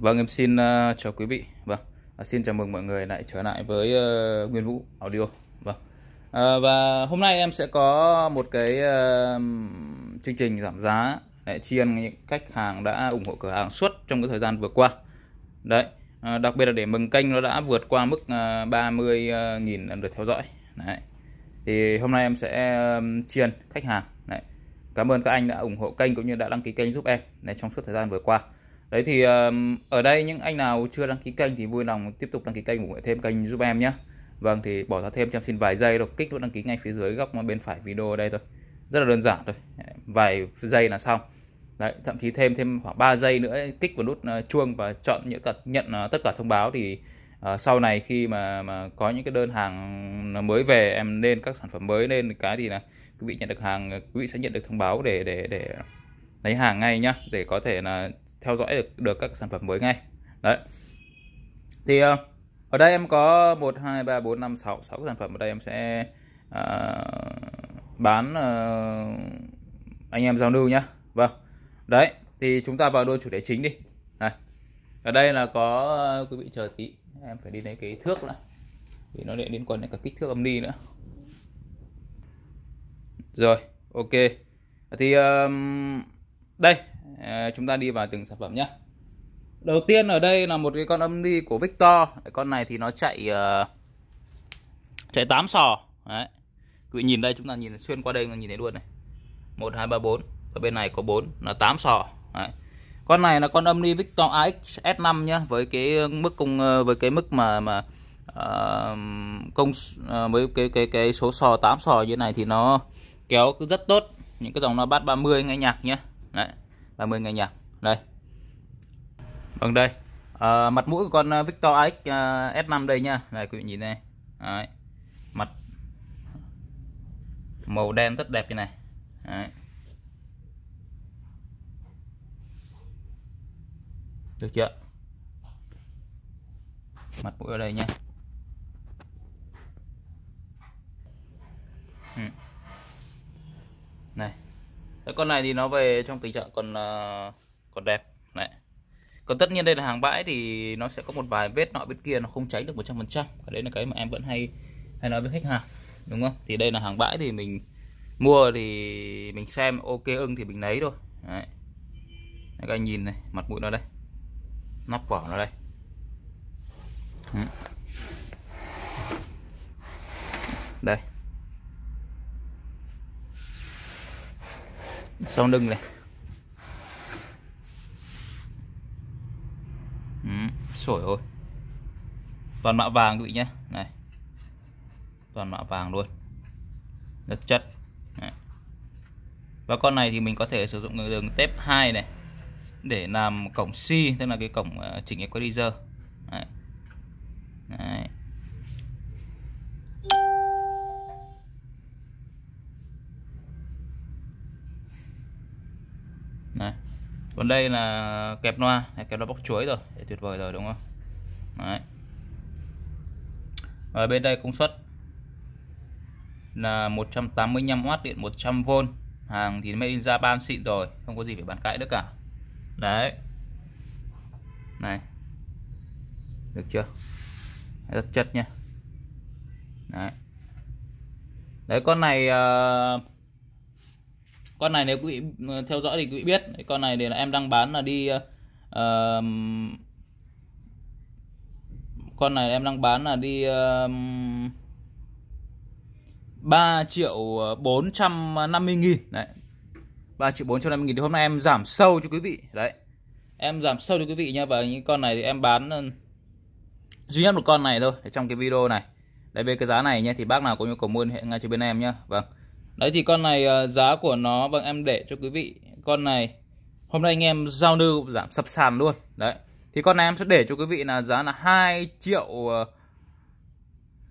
Vâng em xin uh, chào quý vị. Vâng, à, xin chào mừng mọi người lại trở lại với uh, Nguyên Vũ Audio. Vâng. À, và hôm nay em sẽ có một cái uh, chương trình giảm giá để tri ân những khách hàng đã ủng hộ cửa hàng suốt trong cái thời gian vừa qua. Đấy, à, đặc biệt là để mừng kênh nó đã vượt qua mức uh, 30.000 lượt theo dõi. Đấy. Thì hôm nay em sẽ um, tri ân khách hàng. Đấy. Cảm ơn các anh đã ủng hộ kênh cũng như đã đăng ký kênh giúp em này trong suốt thời gian vừa qua đấy thì ở đây những anh nào chưa đăng ký kênh thì vui lòng tiếp tục đăng ký kênh ủng hộ thêm kênh giúp em nhé vâng thì bỏ ra thêm cho xin vài giây rồi kích nút đăng ký ngay phía dưới góc bên phải video ở đây thôi rất là đơn giản thôi vài giây là xong đấy thậm chí thêm thêm khoảng 3 giây nữa kích vào nút ờ, chuông và chọn những cả nhận ờ, tất cả thông báo thì uh, sau này khi mà mà có những cái đơn hàng mới về em lên các sản phẩm mới lên cái thì là quý vị nhận được hàng quý vị sẽ nhận được thông báo để để để lấy hàng ngay nhá để có thể là theo dõi được, được các sản phẩm mới ngay đấy thì uh, ở đây em có 1 2 3 4 5 6 6 sản phẩm ở đây em sẽ uh, bán uh, anh em giao lưu nhá vâng đấy thì chúng ta vào đôi chủ đề chính đi này ở đây là có uh, quý vị chờ tí em phải đi lấy cái thước nữa vì nó lại liên quan đến cả kích thước âm ly nữa rồi ok thì um, đây Ờ, chúng ta đi vào từng sản phẩm nhé đầu tiên ở đây là một cái con âm ly của Victor con này thì nó chạy uh, chạy 8 sò đấy quý nhìn đây chúng ta nhìn xuyên qua đây mà nhìn thấy luôn này 1 2 3 4 ở bên này có 4 là 8 sò đấy. con này là con âm ly Victor AX S5 nhá với cái mức công ờ, với cái mức mà mà uh, công uh, với cái cái cái số sò 8 sò như này thì nó kéo cứ rất tốt những cái dòng nó bát 30 nghe nhạc nhá đấy 30 ngàn Nhật đây vâng đây à, mặt mũi của con ờ, Victor AX ờ, S5 đây nha này quý vị nhìn này Đấy. mặt màu đen rất đẹp như này Đấy. được chưa mặt mũi ở đây nha ừ. này cái con này thì nó về trong tình trạng còn ờ, còn đẹp này còn tất nhiên đây là hàng bãi thì nó sẽ có một vài vết nọ bên kia nó không cháy được 100% cái đấy là cái mà em vẫn hay hay nói với khách hàng đúng không thì đây là hàng bãi thì mình mua thì mình xem ok ưng thì mình lấy thôi đấy. các anh nhìn này mặt mũi nó đây nắp vỏ nó đây đây sau lưng này ừ, sổi ôi toàn mạ vàng quý vị nhé này toàn mạ vàng luôn rất chất Đấy. và con này thì mình có thể sử dụng đường tép 2 này để làm cổng C tức là cái cổng ờ, chỉnh equalizer còn đây là kẹp loa kẹp loa bóc chuối rồi để tuyệt vời rồi đúng không đấy và bên đây công suất là 185W điện 100V hàng thì made in Japan xịn rồi không có gì phải bàn cãi nữa cả đấy này được chưa rất chất nhá đấy đấy con này uh, con này nếu quý vị ờ, theo dõi thì quý vị biết con này thì là em đang bán là đi uh, con này em đang bán là đi uh, 3 triệu 450 nghìn đấy 3 triệu 450 nghìn thì hôm nay em giảm sâu cho quý vị đấy em giảm sâu cho quý vị nha và những con này thì em bán duy nhất một con này thôi trong cái video này đấy về cái giá này nhé thì bác nào có nhu cầu mua liên hệ ngay cho bên em nhé vâng đấy thì con này ờ, giá của nó vâng em để cho quý vị con này hôm nay anh em giao lưu giảm sập sàn luôn đấy thì con này em sẽ để cho quý vị là giá là 2 triệu uh,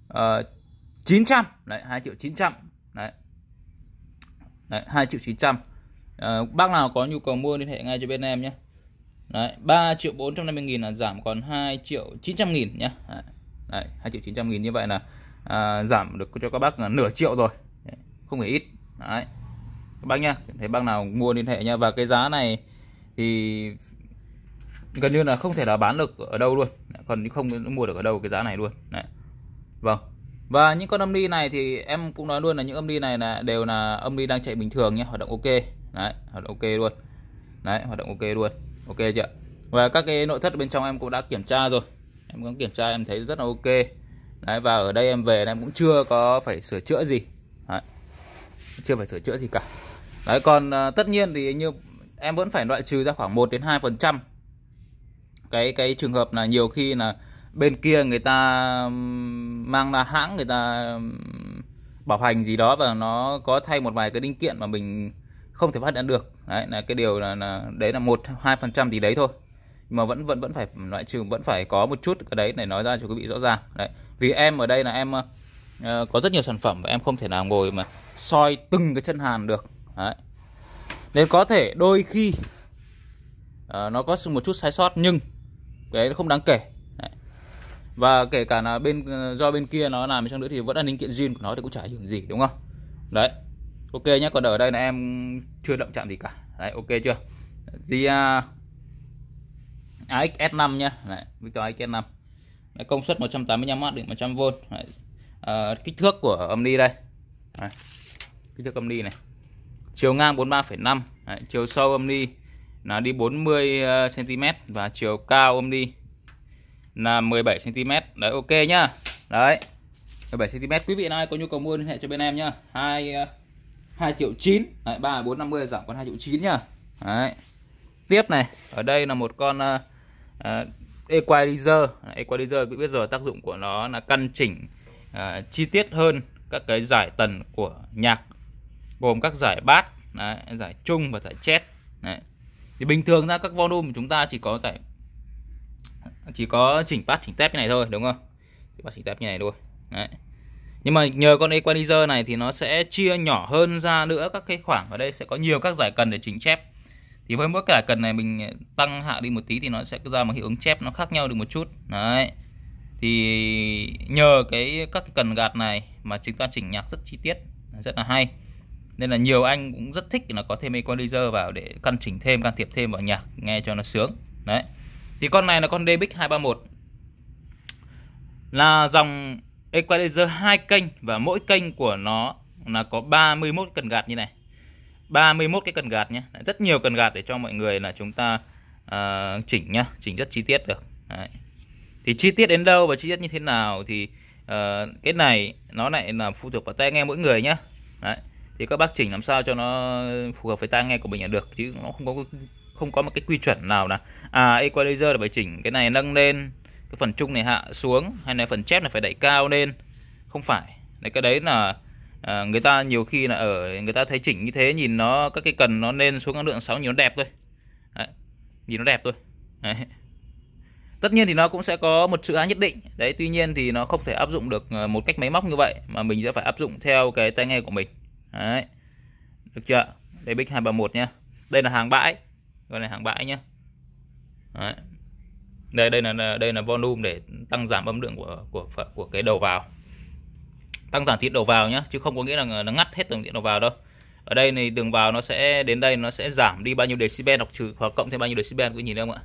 ờ, ờ, 900 đấy 2 triệu 900 đấy, đấy 2 triệu 900 à, bác nào có nhu cầu mua liên hệ ngay cho bên em nhé đấy 3 triệu 450 nghìn là giảm còn 2 triệu 900 nghìn nhé đấy, 2 triệu 900 nghìn như vậy là à, giảm được cho các bác là nửa triệu rồi không hề ít đấy các bác nhá thấy bác nào mua liên hệ nha và cái giá này thì gần như là không thể là bán được ở đâu luôn còn không mua được ở đâu cái giá này luôn đấy vâng và những con âm ly này thì em cũng nói luôn là những âm ly này là đều là âm ly đang chạy bình thường nhé hoạt động ok đấy hoạt động ok luôn đấy hoạt động ok luôn ok chưa và các cái nội thất bên trong em cũng đã kiểm tra rồi em cũng kiểm tra em thấy rất là ok đấy và ở đây em về em cũng chưa có phải sửa chữa gì đấy chưa phải sửa chữa gì cả đấy còn à, tất nhiên thì như em vẫn phải loại trừ ra khoảng 1 đến 2 phần trăm cái cái trường hợp là nhiều khi là bên kia người ta mang là hãng người ta bảo hành gì đó và nó có thay một vài cái linh kiện mà mình không thể phát hiện được đấy là cái điều là, là đấy là một hai phần trăm thì đấy thôi nhưng mà vẫn vẫn vẫn phải loại trừ vẫn phải có một chút cái đấy để nói ra cho quý vị rõ ràng đấy vì em ở đây là em uh, có rất nhiều sản phẩm và em không thể nào ngồi mà soi từng cái chân hàn được đấy nên có thể đôi khi uh, nó có một chút sai sót nhưng cái không đáng kể đấy. và kể cả là bên ờ, do bên kia nó làm trong nữa thì vẫn là linh kiện zin của nó thì cũng chả hưởng gì đúng không đấy ok nhé còn ở đây là em chưa động chạm gì cả đấy ok chưa Gia à, AXS5 nhá đấy, Victor AXS5 đấy, công suất 185W điện 100V đấy. À, kích thước của âm ly đây đấy kích thước âm ly này chiều ngang 43,5 chiều sâu âm ly là đi 40 cm ờ, và chiều cao âm ly là 17 cm đấy ok nhá đấy 17 cm quý vị nào có nhu cầu mua liên hệ cho bên em nhá hai ờ, hai triệu chín đấy ba bốn năm mươi giảm còn hai triệu chín nhá đấy tiếp này ở đây là một con uh, equalizer equalizer quý biết rồi tác dụng của nó là căn chỉnh uh, chi tiết hơn các cái giải tần của nhạc gồm các giải bát đấy, giải chung và giải chết đấy. thì bình thường ra các volume chúng ta chỉ có giải chỉ có chỉnh bát chỉnh tép như này thôi đúng không bát chỉnh tép như này thôi đấy. nhưng mà nhờ con equalizer này thì nó sẽ chia nhỏ hơn ra nữa các cái khoảng ở đây sẽ có nhiều các giải cần để chỉnh chép thì với mỗi cả cần này mình tăng hạ đi một tí thì nó sẽ ra một hiệu ứng chép nó khác nhau được một chút đấy thì nhờ cái các cần gạt này mà chúng ta chỉnh nhạc rất chi tiết rất là hay nên là nhiều anh cũng rất thích là có thêm equalizer vào để căn chỉnh thêm can thiệp thêm vào nhạc nghe cho nó sướng đấy thì con này là con Debix 231 là dòng equalizer hai kênh và mỗi kênh của nó là có 31 cần gạt như này 31 cái cần gạt nhé rất nhiều cần gạt để cho mọi người là chúng ta uh, chỉnh nhá chỉnh rất chi tiết được đấy. thì chi tiết đến đâu và chi tiết như thế nào thì uh, cái này nó lại là phụ thuộc vào tai nghe mỗi người nhá đấy thì các bác chỉnh làm sao cho nó phù hợp với tai nghe của mình là được chứ nó không có không có một cái quy chuẩn nào là à equalizer là phải chỉnh cái này nâng lên cái phần trung này hạ xuống hay là phần chép này phải đẩy cao lên không phải đấy cái đấy là à, người ta nhiều khi là ở người ta thấy chỉnh như thế nhìn nó các cái cần nó lên xuống các lượng sáu nhìn nó đẹp thôi đấy, nhìn nó đẹp thôi đấy. tất nhiên thì nó cũng sẽ có một sự án nhất định đấy tuy nhiên thì nó không thể áp dụng được à, một cách máy móc như vậy mà mình sẽ phải áp dụng theo cái tai nghe của mình đấy được chưa đây bích 231 nhá đây là hàng bãi gọi là hàng bãi nhá đấy. đây đây là đây là volume để tăng giảm âm lượng của của của cái đầu vào tăng giảm tiết đầu vào nhá chứ không có nghĩa là nó ngắt hết từng tiết đầu vào đâu ở đây này đường vào nó sẽ đến đây nó sẽ giảm đi bao nhiêu decibel hoặc trừ hoặc cộng thêm bao nhiêu decibel quý nhìn thấy không ạ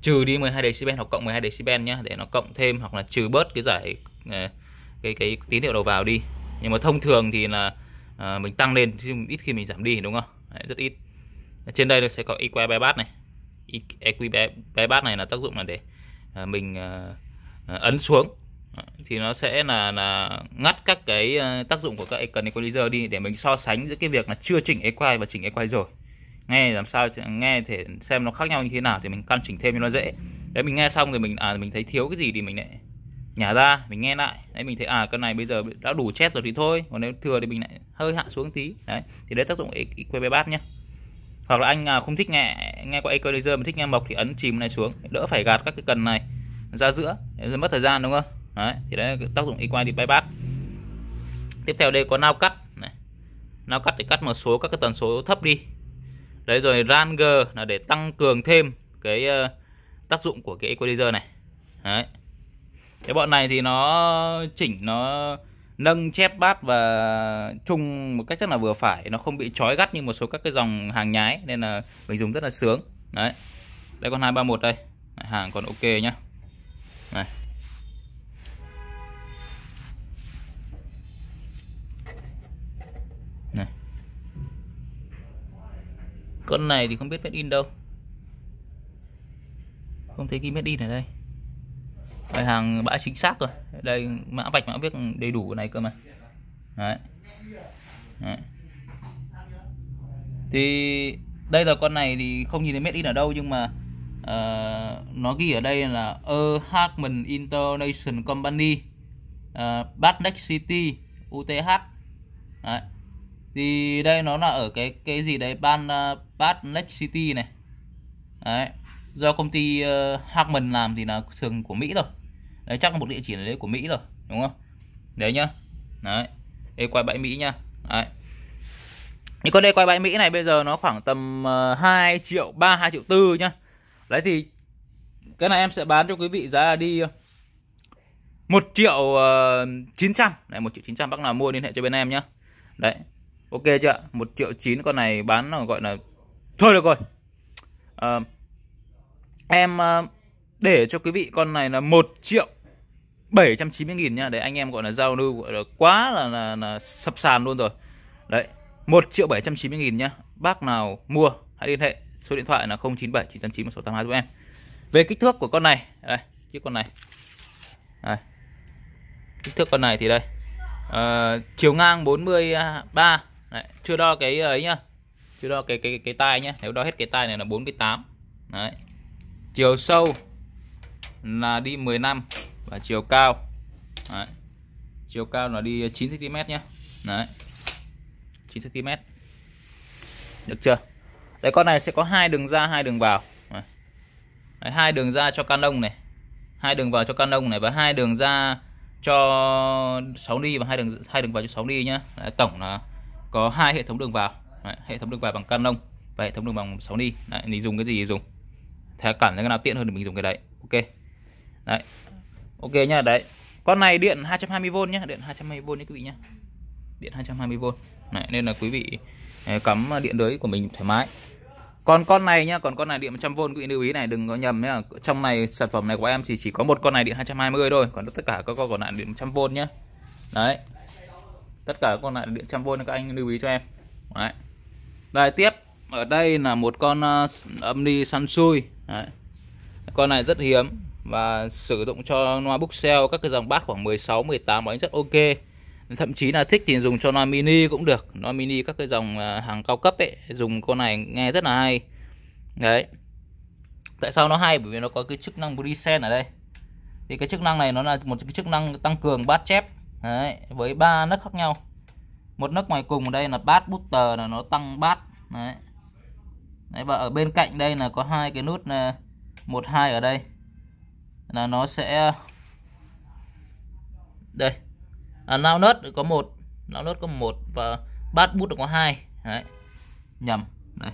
trừ đi 12 decibel hoặc cộng 12 decibel nhá để nó cộng thêm hoặc là trừ bớt cái giải ờ, cái cái tín hiệu đầu vào đi nhưng mà thông thường thì là Ờ, mình tăng lên chứ ít khi mình giảm đi đúng không Đấy, rất ít trên đây sẽ có equi bypass này equi bypass này là tác dụng là để ờ, mình ờ, ấn xuống thì nó sẽ là là ngắt các cái tác dụng của các cần equalizer đi để mình so sánh giữa cái việc là chưa chỉnh equalizer và chỉnh equalizer rồi nghe làm sao nghe thể xem nó khác nhau như thế nào thì mình căn chỉnh thêm cho nó dễ đấy mình nghe xong rồi mình à mình thấy thiếu cái gì thì mình lại nhả ra mình nghe lại đấy mình thấy à cân này bây giờ đã đủ chết rồi thì thôi còn nếu thừa thì mình lại hơi hạ xuống tí đấy thì đấy tác dụng e- EQ Bát nhé hoặc là anh à, không thích nghe nghe qua equalizer mà thích nghe mộc thì ấn chìm này xuống đỡ phải gạt các cái cần này ra giữa rồi mất thời gian đúng không đấy thì đấy tác dụng equality bypass tiếp theo đây có nao cắt này. nao cắt để cắt một số các cái tần số thấp đi đấy rồi ranger là để tăng cường thêm cái uh, tác dụng của cái equalizer này đấy cái bọn này thì nó chỉnh nó nâng chép bát và chung một cách rất là vừa phải nó không bị trói gắt như một số các cái dòng hàng nhái nên là mình dùng rất là sướng đấy đây con 231 đây hàng còn ok nhá này con này thì không biết made in đâu không thấy ghi made in ở đây Bài hàng bãi chính xác rồi Đây mã vạch mã viết đầy đủ này cơ mà Đấy, Đấy. Thì đây là con này thì không nhìn thấy made in ở đâu nhưng mà uh, nó ghi ở đây là A Hartman International Company uh, Bad City UTH Đấy. Thì đây nó là ở cái cái gì đấy ban uh, Bad City này Đấy. Do công ty uh, Hartman làm thì là thường của Mỹ rồi đấy chắc là một địa chỉ là đấy của Mỹ rồi đúng không đấy nhá đấy đây quay bãi Mỹ nhá đấy những con đây quay bãi Mỹ này bây giờ nó khoảng tầm 2 ờ, triệu 3 2 triệu tư nhá đấy thì cái này em sẽ bán cho quý vị giá là đi 1 ờ, triệu uh, 900 này 1 triệu 900 bác nào mua liên hệ cho bên em nhá Đấy Ok chưa 1 triệu 9 con này bán là gọi là Thôi được rồi uh, Em để cho quý vị con này là 1 triệu 790 nghìn nha Đấy anh em gọi là giao lưu gọi là quá là, là, là sập sàn luôn rồi Đấy 1 triệu 790 nghìn nhá Bác nào mua hãy liên hệ Số điện thoại là 097 989 1682 giúp em Về kích thước của con này Đây chiếc con này đây. Kích thước con này thì đây à, Chiều ngang 43 Đấy. Chưa đo cái ấy nhá Chưa đo cái cái cái, cái tai nhá Nếu đo hết cái tai này là 48 Đấy. Chiều sâu là đi 15 và chiều cao Đấy. chiều cao nó đi 9 cm nhé Đấy. 9 cm được chưa đây con này sẽ có hai đường ra hai đường vào đấy, hai đường ra cho Canon này hai đường vào cho Canon này và hai đường ra cho 6 đi và hai đường hai đường vào cho 6 đi nhá đấy, tổng là có hai hệ thống đường vào đấy, hệ thống đường vào bằng Canon và hệ thống đường bằng 6 đi, đấy, mình dùng cái gì thì dùng thẻ cảm thấy cái nào tiện hơn thì mình dùng cái đấy ok đấy Ok nhá, đấy. Con này điện 220V nhá, điện 220V nhá quý vị nhá. Điện 220V. Này nên là quý vị à, cắm à, điện lưới của mình thoải mái. Còn con này nhá, còn con này điện 100V quý vị lưu ý này đừng có nhầm nhá. Trong này sản phẩm này của em thì chỉ có một con này điện 220 thôi, còn tất cả các con còn lại điện 100V nhá. Đấy. Tất cả con lại điện 100V các anh lưu ý cho em. Đấy. Đây tiếp, ở đây là một con uh, âm ni Sansui. Đấy. Con này rất hiếm, và sử dụng cho loa bookshelf các cái dòng bass khoảng 16 18 bánh rất ok thậm chí là thích thì dùng cho loa mini cũng được loa mini các cái dòng à, hàng cao cấp ấy dùng con này nghe rất là hay đấy tại sao nó hay bởi vì nó có cái chức năng preset ở đây thì cái chức năng này nó là một cái chức năng tăng cường bát chép đấy, với ba nấc khác nhau một nấc ngoài cùng đây là bát booster là nó tăng bát đấy. đấy và ở bên cạnh đây là có hai cái nút à, một hai ở đây là nó sẽ đây à, lao nớt có một lao nớt có một và bát bút được có hai đấy nhầm đây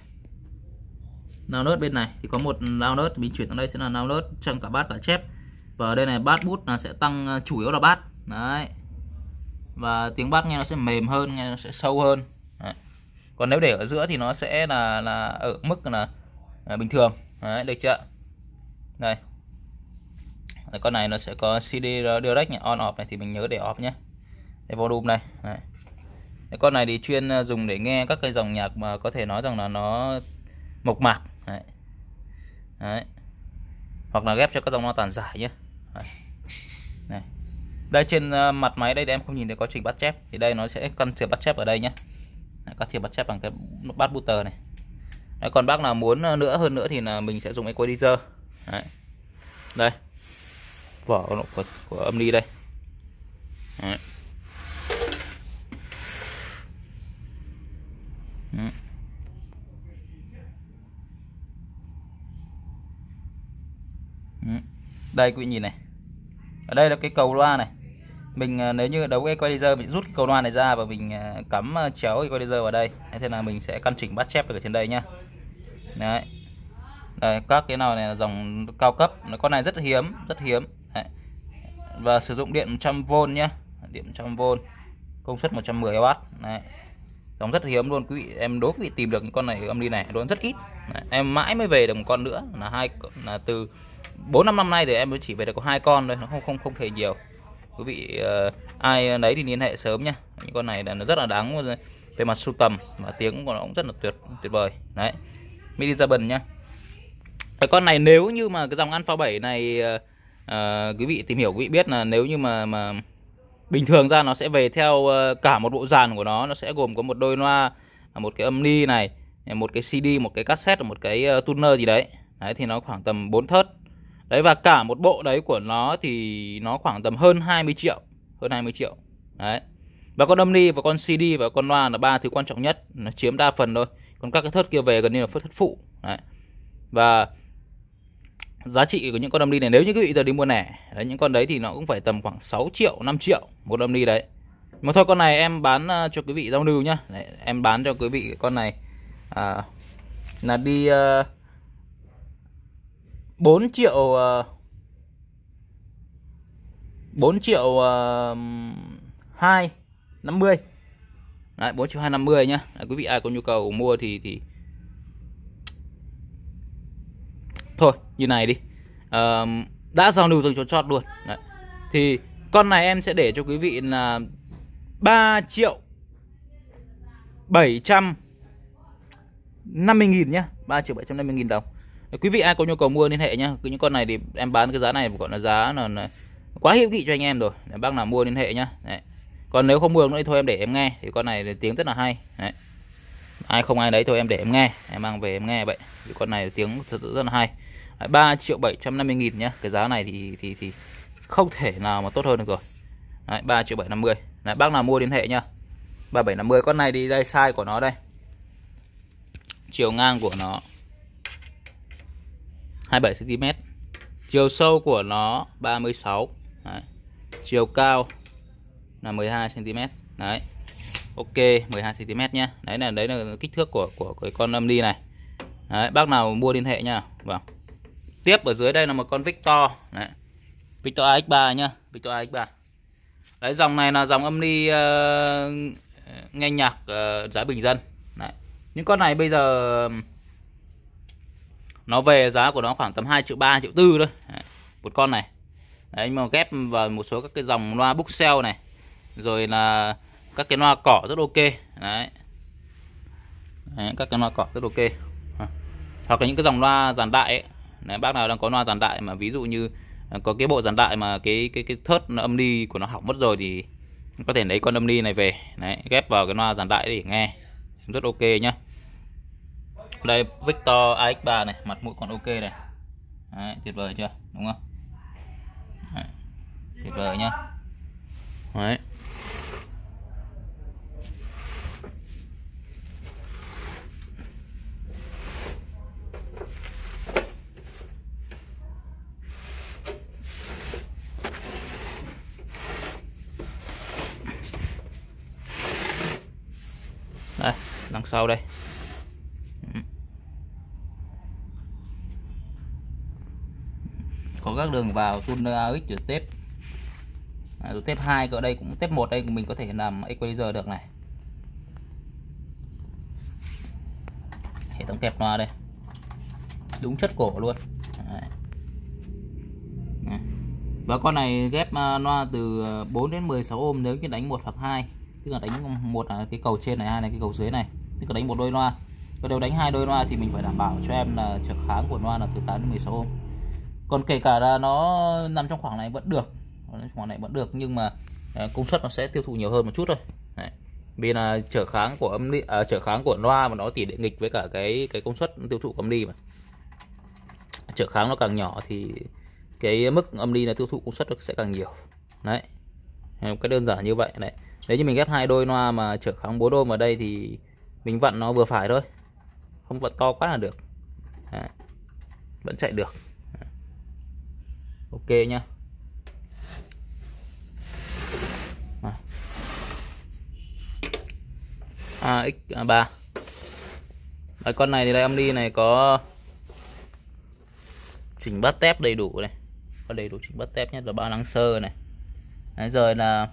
lao nớt bên này thì có một lao nớt mình chuyển sang đây sẽ là lao nớt trong cả bát cả chép và đây này bát bút là sẽ tăng à, chủ yếu là bát đấy và tiếng bát nghe nó sẽ mềm hơn nghe nó sẽ sâu hơn đấy. còn nếu để ở giữa thì nó sẽ là là ở mức là, là bình thường đấy được chưa đây là con này nó sẽ có CD direct nhé, on off này thì mình nhớ để off nhé cái volume này, này. Cái con này thì chuyên à, dùng để nghe các cái dòng nhạc mà có thể nói rằng là nó mộc mạc đấy. đấy hoặc là ghép cho các dòng nó tản giải nhé đấy. này đây trên à, mặt máy đây để em không nhìn thấy có trình bắt chép thì đây nó sẽ cần thiệp bắt chép ở đây nhé đấy, các thiệp bắt chép bằng cái bát butter này đấy, còn bác nào muốn à, nữa hơn nữa thì là mình sẽ dùng cái quay đấy đây vỏ của, của âm ly đây Đấy. đây quý vị nhìn này ở đây là cái cầu loa này mình à, nếu như đấu equalizer mình rút cái cầu loa này ra và mình à, cắm à, chéo equalizer vào đây thế là mình sẽ căn chỉnh bắt chép được ở trên đây nhá đấy Đấy, các cái nào này là dòng cao cấp nó con này rất hiếm rất hiếm và sử dụng điện 100V nhé điện 100V công suất 110W Đấy. dòng rất hiếm luôn quý vị em đố quý vị tìm được con này âm ly này đốn rất ít Đấy. em mãi mới về được một con nữa là hai là từ 4 năm năm nay thì em mới chỉ về được có hai con thôi nó không không không thể nhiều quý vị uh, ai lấy thì liên hệ sớm nhá những con này là nó rất là đáng về mặt sưu tầm và tiếng của nó cũng rất là tuyệt tuyệt vời đấy mini ra bần nhá cái con này nếu như mà cái dòng alpha 7 này uh, à, quý vị tìm hiểu quý vị biết là nếu như mà mà bình thường ra nó sẽ về theo ờ, cả một bộ dàn của nó nó sẽ gồm có một đôi loa một cái âm ni này một cái CD một cái cassette một cái ờ, tuner gì đấy đấy thì nó khoảng tầm 4 thớt đấy và cả một bộ đấy của nó thì nó khoảng tầm hơn 20 triệu hơn 20 triệu đấy và con âm ni và con CD và con loa là ba thứ quan trọng nhất nó chiếm đa phần thôi còn các cái thớt kia về gần như là thớt phụ đấy và giá trị của những con âm ly này nếu như quý vị giờ đi mua nẻ đấy những con đấy thì nó cũng phải tầm khoảng 6 triệu 5 triệu một âm ly đấy mà thôi con này em bán à, cho quý vị giao lưu nhá đấy, em bán cho quý vị con này à, là đi uh, à, 4 triệu uh, à, 4 triệu uh, 2 50 Đấy, 4 triệu 250 nhá à, Quý vị ai có nhu cầu mua thì thì thôi như này đi à, đã giao lưu từng chốt chót luôn Đấy. thì con này em sẽ để cho quý vị là 3 triệu 750 nghìn nhá 3 triệu 750 nghìn đồng Quý vị ai có nhu cầu mua liên hệ nhá Những con này thì em bán cái giá này gọi là giá là, quá hữu nghị cho anh em rồi Bác nào mua liên hệ nhá Đấy. Còn nếu không mua nữa thì thôi em để em nghe Thì con này tiếng rất là hay Đấy ai không ai đấy thôi em để em nghe em mang về em nghe vậy thì con này tiếng thật sự rất là hay ba triệu bảy trăm năm mươi nghìn nhá cái giá này thì thì thì không thể nào mà tốt hơn được rồi đấy, 3 triệu 750 Đấy, bác nào mua liên hệ nhá 3750 con này đi dây size của nó đây chiều ngang của nó 27cm chiều sâu của nó 36 Đấy. chiều cao là 12cm Đấy ok 12 cm nhé đấy là đấy là kích thước của của cái con âm ly này đấy, bác nào mua liên hệ nha vâng tiếp ở dưới đây là một con Victor đấy. Victor AX3 nhá Victor AX3 đấy dòng này là dòng âm ly uh, ờ, nghe nhạc uh, ờ, giá bình dân đấy. những con này bây giờ nó về giá của nó khoảng tầm 2 triệu 3 triệu tư thôi đấy. một con này đấy, nhưng mà ghép vào một số các cái dòng loa bookshelf này rồi là các cái loa cỏ rất ok đấy, đấy các cái loa cỏ rất ok hoặc là những cái dòng loa dàn đại ấy. Đấy, bác nào đang có loa dàn đại mà ví dụ như à, có cái bộ dàn đại mà cái cái cái thớt âm ly của nó hỏng mất rồi thì có thể lấy con âm ly này về đấy, ghép vào cái loa dàn đại để nghe rất ok nhá đây Victor AX3 này mặt mũi còn ok này đấy, tuyệt vời chưa đúng không đấy, tuyệt vời nhá đấy đằng sau đây có các đường vào tuner x tép à, rồi tép 2 ở đây cũng tép 1 đây mình có thể làm equalizer được này hệ thống kẹp loa đây đúng chất cổ luôn và con này ghép à, loa từ 4 à, đến 16 ôm nếu như đánh một hoặc hai tức là đánh một à, cái cầu trên này hai là cái cầu dưới này tức là đánh một đôi loa và nếu đánh hai đôi loa thì mình phải đảm bảo cho em là trở kháng của loa là từ 8 đến 16 ohm còn kể cả là nó nằm trong khoảng này vẫn được trong khoảng này vẫn được nhưng mà à, công suất nó sẽ tiêu thụ nhiều hơn một chút thôi Đấy. vì là trở kháng của âm ly à, trở kháng của loa mà nó tỷ lệ nghịch với cả cái cái công suất tiêu thụ của âm đi mà trở kháng nó càng nhỏ thì cái mức âm đi là tiêu thụ công suất nó sẽ càng nhiều đấy cái đơn giản như vậy này nếu như mình ghép hai đôi loa mà trở kháng 4 ohm vào đây thì mình vặn nó vừa phải thôi không vặn to quá là được Đấy. vẫn chạy được ok nhá AX3 Đấy, à, con này thì đây đi này có chỉnh bát tép đầy đủ này có đầy đủ chỉnh bát tép nhất là ba nắng sơ này Đấy, rồi là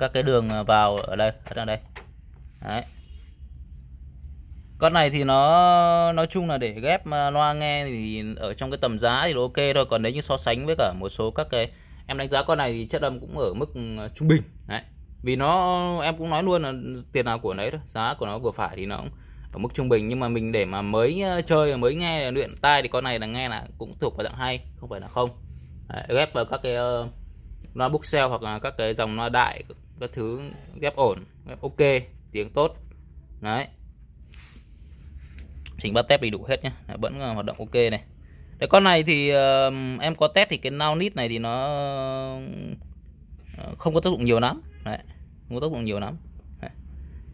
các cái đường vào ở đây ở đây Đấy. Con này thì nó nói chung là để ghép à, loa nghe thì ở trong cái tầm giá thì ok thôi Còn nếu như so sánh với cả một số các cái Em đánh giá con này thì chất âm cũng ở mức à, trung bình Đấy. Vì nó em cũng nói luôn là tiền nào của nấy thôi Giá của nó vừa phải thì nó cũng ở mức trung bình Nhưng mà mình để mà mới à, chơi mới nghe luyện tai thì con này là nghe là cũng thuộc vào dạng hay Không phải là không Đấy, Ghép vào các cái ờ, loa bookshelf hoặc là các cái dòng loa đại Các thứ ghép ổn, ghép ok tiếng tốt đấy chỉnh ba tép đầy đủ hết nhé đấy, vẫn ờ, hoạt động ok này cái con này thì uh, em có test thì cái nao nít này thì nó ờ, không có tác dụng nhiều lắm đấy không có tác dụng nhiều lắm đấy.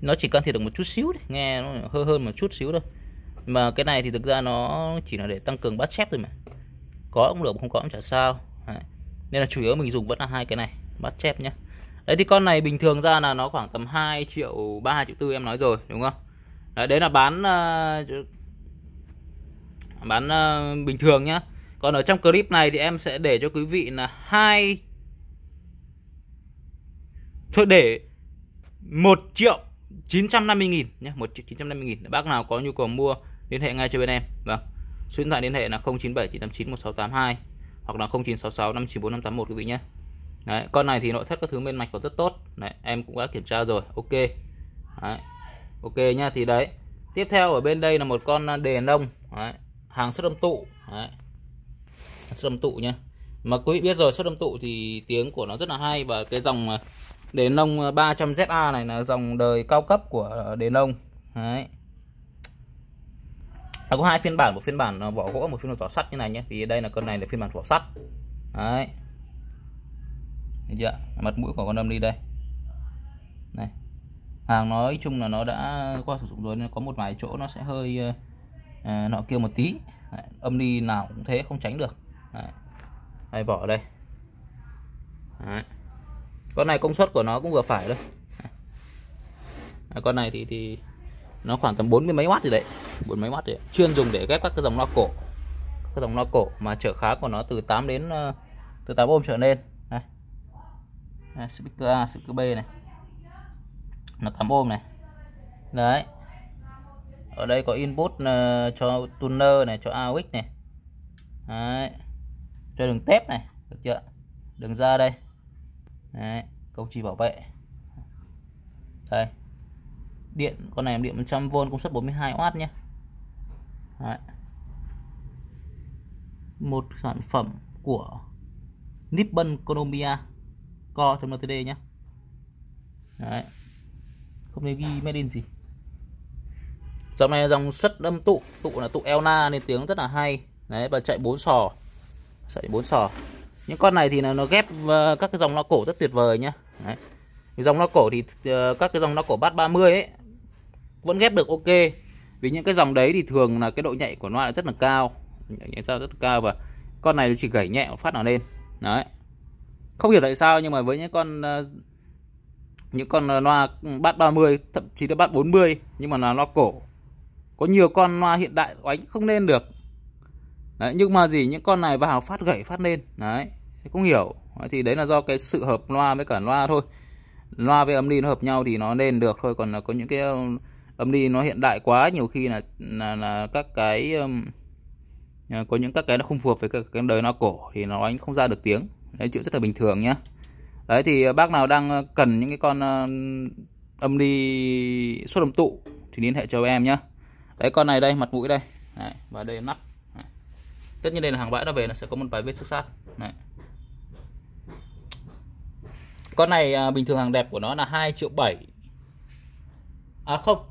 nó chỉ cần thiệp được một chút xíu đấy. nghe nó hơi hơn một chút xíu thôi mà cái này thì thực ra nó chỉ là để tăng cường bát chép thôi mà có cũng được không có cũng chả sao đấy. nên là chủ yếu mình dùng vẫn là hai cái này bát chép nhé đấy thì con này bình thường ra là nó khoảng tầm 2 triệu 3 triệu tư em nói rồi đúng không đấy, đấy là bán uh, bán uh, bình thường nhá còn ở trong clip này thì em sẽ để cho quý vị là hai thôi để 1 triệu 950 nghìn nhé 1 triệu 950 nghìn bác nào có nhu cầu mua liên hệ ngay cho bên em vâng số điện thoại liên hệ là 0979891682 hoặc là 0966 594581 quý vị nhé Đấy, con này thì nội thất các thứ bên mạch có rất tốt. Đấy, em cũng đã kiểm tra rồi. Ok. Đấy. Ok nha thì đấy. Tiếp theo ở bên đây là một con à, đề nông, đấy. hàng xuất âm tụ, đấy. Xuất âm tụ nhá. Mà quý vị biết rồi, xuất âm tụ thì tiếng của nó rất là hay và cái dòng đề nông 300ZA này là dòng đời cao cấp của à, đề nông. Đấy. Nó có hai phiên bản, một phiên bản à, vỏ gỗ, một phiên bản vỏ sắt như này nhé. Vì đây là con này là phiên bản vỏ sắt. Đấy. Thấy dạ, chưa? Mặt mũi của con âm đi đây. Này. Hàng nói chung là nó đã qua sử dụng rồi nên có một vài chỗ nó sẽ hơi à, nọ kia một tí. Đấy. Âm đi nào cũng thế không tránh được. hay bỏ đây. Đấy. Con này công suất của nó cũng vừa phải thôi. Đấy. Con này thì thì nó khoảng tầm 40 mấy watt gì đấy. bốn mấy watt đấy. Chuyên dùng để ghép các cái dòng loa cổ. Các dòng loa cổ mà trở khá của nó từ 8 đến ờ, từ 8 ôm trở lên đây, speaker A, speaker B này là 8 ôm này đấy ở đây có input ờ, cho tuner này cho AUX này đấy. cho đường tép này được chưa đường ra đây đấy. công trì bảo vệ đây điện con này điện 100V công suất 42W nhé đấy. một sản phẩm của Nippon Colombia co trong MTD nhé Đấy. không nên ghi made in gì dòng này dòng xuất âm tụ tụ là tụ Elna nên tiếng rất là hay đấy và chạy bốn sò chạy bốn sò những con này thì là nó ghép ờ, các cái dòng lo cổ rất tuyệt vời nhé. đấy. dòng lo cổ thì ờ, các cái dòng lo cổ bát 30 ấy vẫn ghép được ok vì những cái dòng đấy thì thường là cái độ nhạy của nó là rất là cao nhạy sao rất là cao và con này nó chỉ gảy nhẹ phát nó lên đấy không hiểu tại sao nhưng mà với những con ờ, những con ờ, loa bát 30 thậm chí là bát 40 nhưng mà là loa cổ có nhiều con loa hiện đại oánh không lên được đấy, nhưng mà gì những con này vào phát gãy phát lên đấy cũng hiểu thì đấy là do cái sự hợp loa với cả loa thôi loa với âm ly nó hợp nhau thì nó lên được thôi còn là có những cái ờ, âm ly nó hiện đại quá nhiều khi là là, là các cái um, có những các cái nó không phù hợp với các cái đời nó cổ thì nó anh không ra được tiếng đấy chuyện rất là bình thường nhé đấy thì ờ, bác nào đang ờ, cần những cái con ờ, âm ly suất âm tụ thì liên hệ cho em nhé đấy con này đây mặt mũi đây đấy, và đây nắp đấy. tất nhiên đây là hàng bãi nó về là sẽ có một vài vết xước sát đấy. con này à, bình thường hàng đẹp của nó là 2 triệu 7 à không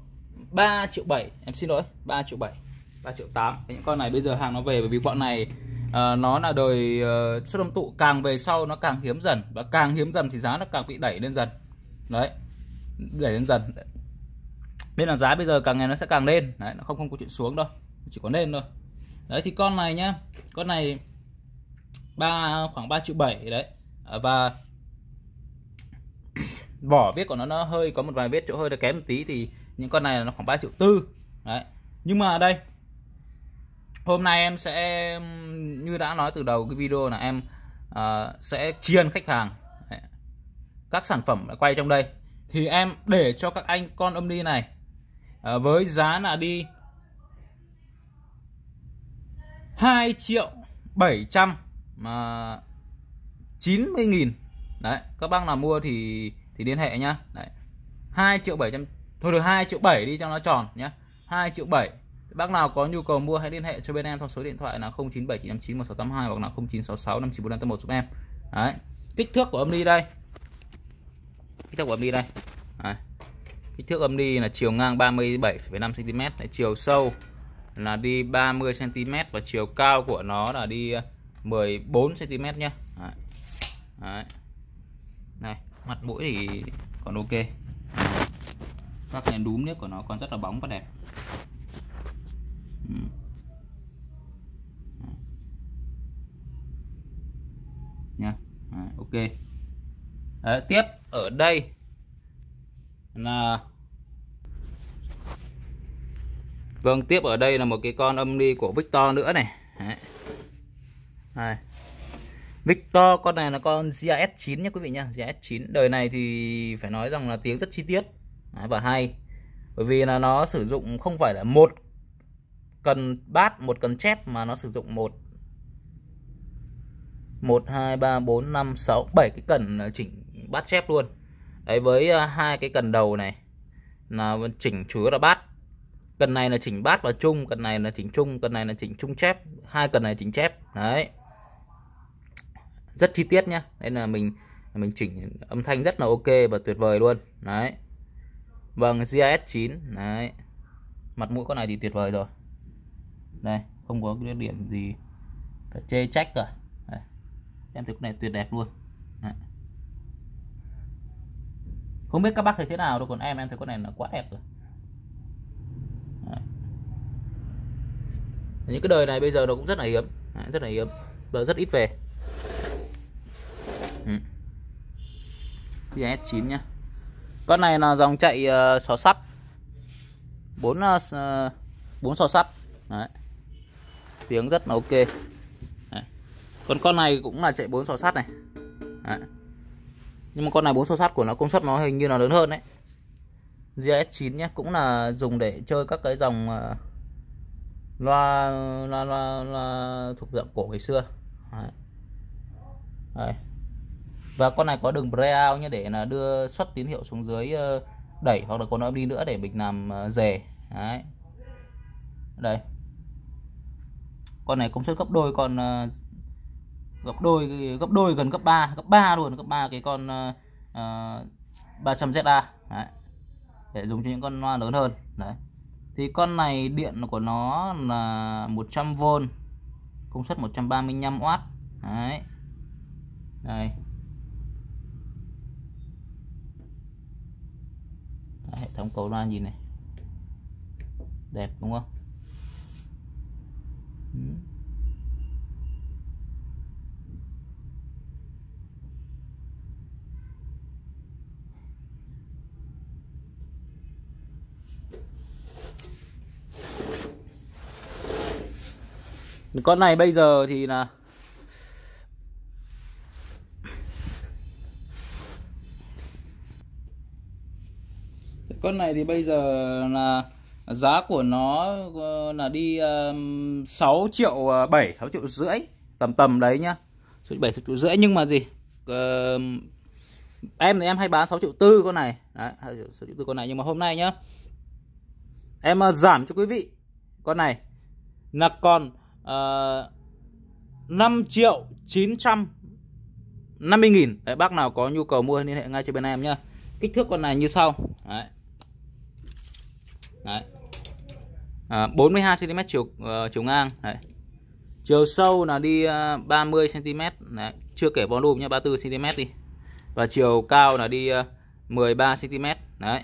3 triệu 7 em xin lỗi 3 triệu 7 3 triệu 8 những con này bây giờ hàng nó về bởi vì bọn này à, nó là đời uh, ờ, xuất âm tụ càng về sau nó càng hiếm dần và càng hiếm dần thì giá nó càng bị đẩy lên dần đấy đẩy lên dần nên là giá bây giờ càng ngày nó sẽ càng lên đấy nó không không có chuyện xuống đâu chỉ có lên thôi đấy thì con này nhá con này ba khoảng 3 triệu bảy đấy ờ, và vỏ viết của nó nó hơi có một vài vết chỗ hơi là kém một tí thì những con này là nó khoảng 3 triệu tư đấy nhưng mà ở đây hôm nay em sẽ như đã nói từ đầu cái video là em uh, sẽ chiên khách hàng các sản phẩm đã quay trong đây thì em để cho các anh con âm ly này uh, với giá là đi 2 triệu 700 mà 90 nghìn đấy các bác nào mua thì thì liên hệ nhá đấy 2 triệu 700 thôi được 2 triệu 7 đi cho nó tròn nhé. 2 triệu 7 Bác nào có nhu cầu mua hãy liên hệ cho bên em theo số điện thoại là 0979591682 hoặc là 0966594581 giúp em. Đấy. Kích thước của âm ly đây. Kích thước của âm ly đây. Đấy. Kích thước âm ly là chiều ngang 37,5 cm, chiều sâu là đi 30 cm và chiều cao của nó là đi 14 cm nhé Đấy. Đấy. Này, mặt mũi thì còn ok. Các cái đúm nước của nó còn rất là bóng và đẹp. Ừ. nha à, ok Đấy, tiếp ở đây là vâng tiếp ở đây là một cái con âm ly của Victor nữa này Đấy. Đấy. Victor con này là con GS9 nhé quý vị nha GS9 đời này thì phải nói rằng là tiếng rất chi tiết Đấy, và hay bởi vì là nó sử dụng không phải là một cần bát một cần chép mà nó sử dụng một một hai ba bốn năm sáu bảy cái cần ờ, chỉnh bát chép luôn. Đấy với ờ, hai cái cần đầu này là chỉnh chủ yếu là bát. Cần này là chỉnh bát và chung, cần này là chỉnh chung, cần này là chỉnh chung chép, hai cần này chỉnh chép. Đấy. Rất chi tiết nhá. Nên là mình mình chỉnh âm thanh rất là ok và tuyệt vời luôn. Đấy. Vâng, GIS 9. Đấy. Mặt mũi con này thì tuyệt vời rồi đây không có cái điểm gì phải chê trách cả đây. em thấy con này tuyệt đẹp luôn đây. không biết các bác thấy thế nào đâu còn em em thấy con này nó quá đẹp rồi đây. những cái đời này bây giờ nó cũng rất là hiếm đấy, rất là hiếm và rất ít về ừ. cái S9 nhá con này là dòng chạy uh, sò sắt bốn uh, bốn sò sắt đấy tiếng rất là ok Đấy. còn con này cũng là chạy 4 sò sắt này Đấy. nhưng mà con này 4 sò sắt của nó công suất nó hình như là lớn hơn đấy GS9 nhé cũng là dùng để chơi các cái dòng ờ, loa loa loa, loa thuộc dạng cổ ngày xưa Đấy. Đấy. và con này có đường breakout nhé để là đưa xuất tín hiệu xuống dưới ờ, đẩy hoặc là còn âm đi nữa để mình làm uh, Đấy. đây con này công suất gấp đôi con uh, gấp đôi gấp đôi gần gấp 3 gấp 3 luôn gấp 3 cái con uh, ờ, 300ZA ờ, đấy. để dùng cho những con loa lớn hơn đấy thì con này điện của nó là 100V công suất 135W đấy đây hệ thống cầu loa nhìn này đẹp đúng không Ừ. Con này bây giờ thì là Con này thì bây giờ là giá của nó ờ, là đi um, 6 triệu 7 ờ, 6 triệu rưỡi tầm tầm đấy nhá 6 7 6 triệu rưỡi nhưng mà gì uh, em thì em hay bán 6 triệu tư con này đấy, 6 triệu tư con này nhưng mà hôm nay nhá em uh, giảm cho quý vị con này là còn uh, 5 triệu 950 nghìn đấy, bác nào có nhu cầu mua liên hệ ngay cho bên em nhá kích thước con này như sau đấy Đấy. À, 42 cm chiều uh, chiều ngang. Đấy. Chiều sâu là đi uh, 30 cm Đấy. Chưa kể bó nhé nha 34 cm đi Và chiều cao là đi uh, 13 cm Đấy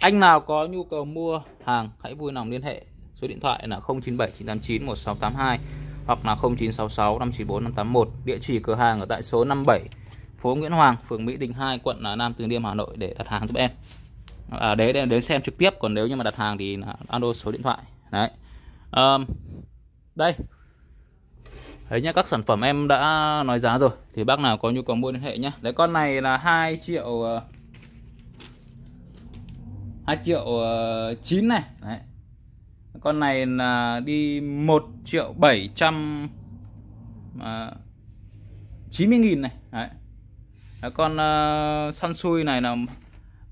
Anh nào có nhu cầu mua hàng Hãy vui lòng liên hệ Số điện thoại là 097 989 1682 Hoặc là 0966 594 581 Địa chỉ cửa hàng ở tại số 57 Phố Nguyễn Hoàng, phường Mỹ Đình 2, quận Nam Từ Liêm, Hà Nội Để đặt hàng giúp em à, để, để để xem trực tiếp còn nếu như mà đặt hàng thì alo số điện thoại đấy um, đây thấy nhá, các sản phẩm em đã nói giá rồi Thì bác nào có nhu cầu mua liên hệ nhé Đấy con này là 2 triệu 2 ờ, triệu 9 ờ, này Đấy. Con này là đi 1 triệu 700 à, 90 nghìn này Đấy. Đấy, Con uh, ờ, săn xui này là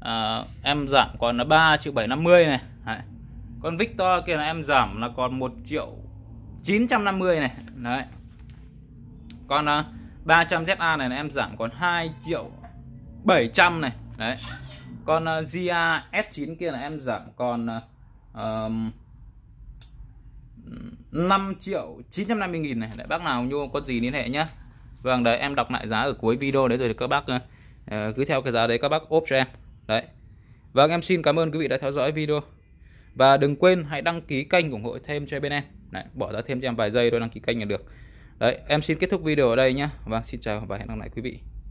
à, em giảm còn là 3 triệu 750 này Đấy. con Victor kia là em giảm là còn 1 triệu 950 này Đấy. con à, 300 ZA này là em giảm còn 2 triệu 700 này Đấy. con à, ờ, GA S9 kia là em giảm còn à, uh, 5 triệu 950 nghìn này Đấy, bác nào nhu con gì liên hệ nhé Vâng đấy em đọc lại giá ở cuối video đấy rồi các bác uh, cứ theo cái giá đấy các bác ốp cho em đấy vâng em xin cảm ơn quý vị đã theo dõi video và đừng quên hãy đăng ký kênh ủng hộ thêm cho bên em đấy, bỏ ra thêm cho em vài giây rồi đăng ký kênh là được đấy em xin kết thúc video ở đây nhé vâng xin chào và hẹn gặp lại quý vị